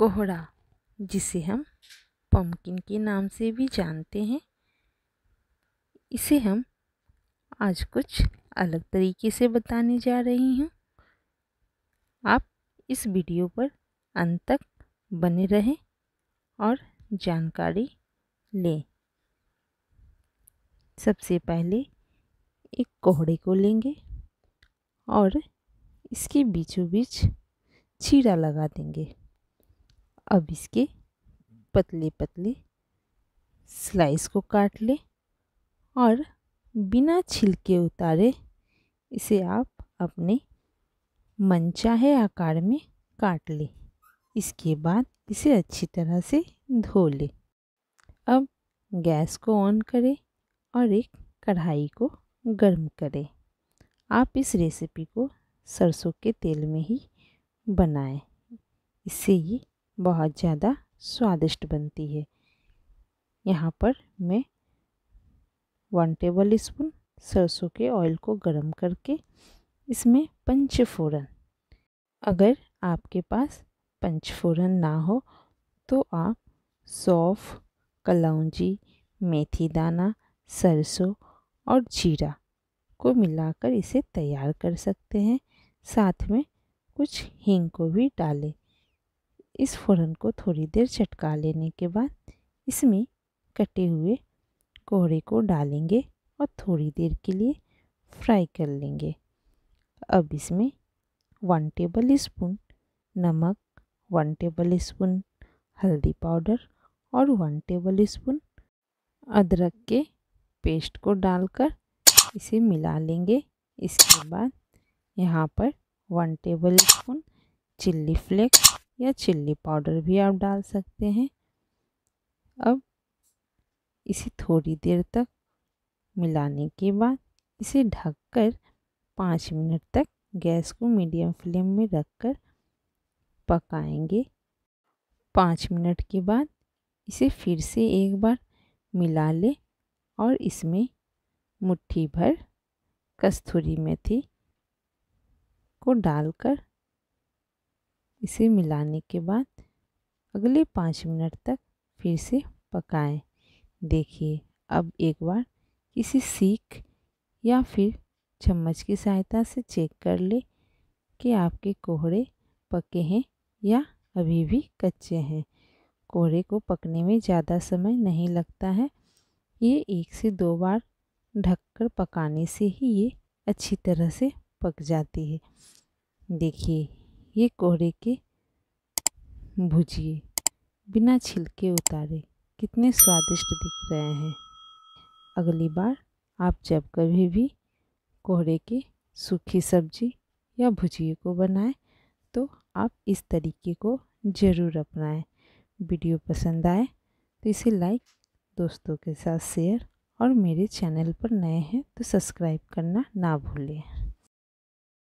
कोहड़ा जिसे हम पम्पकिन के नाम से भी जानते हैं इसे हम आज कुछ अलग तरीके से बताने जा रही हूँ आप इस वीडियो पर अंत तक बने रहें और जानकारी लें सबसे पहले एक कोहड़े को लेंगे और इसके बीचों बीच छीरा लगा देंगे अब इसके पतले पतले स्लाइस को काट लें और बिना छिलके उतारे इसे आप अपने मनचाहे आकार में काट लें इसके बाद इसे अच्छी तरह से धो ले अब गैस को ऑन करें और एक कढ़ाई को गर्म करें आप इस रेसिपी को सरसों के तेल में ही बनाएं इससे ये बहुत ज़्यादा स्वादिष्ट बनती है यहाँ पर मैं वन टेबल स्पून सरसों के ऑयल को गर्म करके इसमें पंचफोरन अगर आपके पास पंचफोरन ना हो तो आप सौफ कलौजी मेथी दाना सरसों और जीरा को मिलाकर इसे तैयार कर सकते हैं साथ में कुछ हींग को भी डालें इस फ़ौरन को थोड़ी देर चटका लेने के बाद इसमें कटे हुए कोहरे को डालेंगे और थोड़ी देर के लिए फ्राई कर लेंगे अब इसमें वन टेबल स्पून नमक वन टेबल स्पून हल्दी पाउडर और वन टेबल स्पून अदरक के पेस्ट को डालकर इसे मिला लेंगे इसके बाद यहाँ पर one tablespoon chilli flakes या चिल्ली पाउडर भी आप डाल सकते हैं अब इसे थोड़ी देर तक मिलाने के बाद इसे ढककर पाँच मिनट तक गैस को मीडियम फ्लेम में रखकर पकाएंगे पाँच मिनट के बाद इसे फिर से एक बार मिला लें और इसमें मुट्ठी भर कस्तूरी मेथी को डालकर इसे मिलाने के बाद अगले पाँच मिनट तक फिर से पकाएं देखिए अब एक बार किसी सीख या फिर चम्मच की सहायता से चेक कर ले कि आपके कोहरे पके हैं या अभी भी कच्चे हैं कोहरे को पकने में ज़्यादा समय नहीं लगता है ये एक से दो बार ढककर पकाने से ही ये अच्छी तरह से पक जाती है देखिए ये कोहरे के भुजिए बिना छिलके उतारे कितने स्वादिष्ट दिख रहे हैं अगली बार आप जब कभी भी कोहरे के सूखी सब्जी या भुजिए को बनाएं तो आप इस तरीके को ज़रूर अपनाएं वीडियो पसंद आए तो इसे लाइक दोस्तों के साथ शेयर और मेरे चैनल पर नए हैं तो सब्सक्राइब करना ना भूलें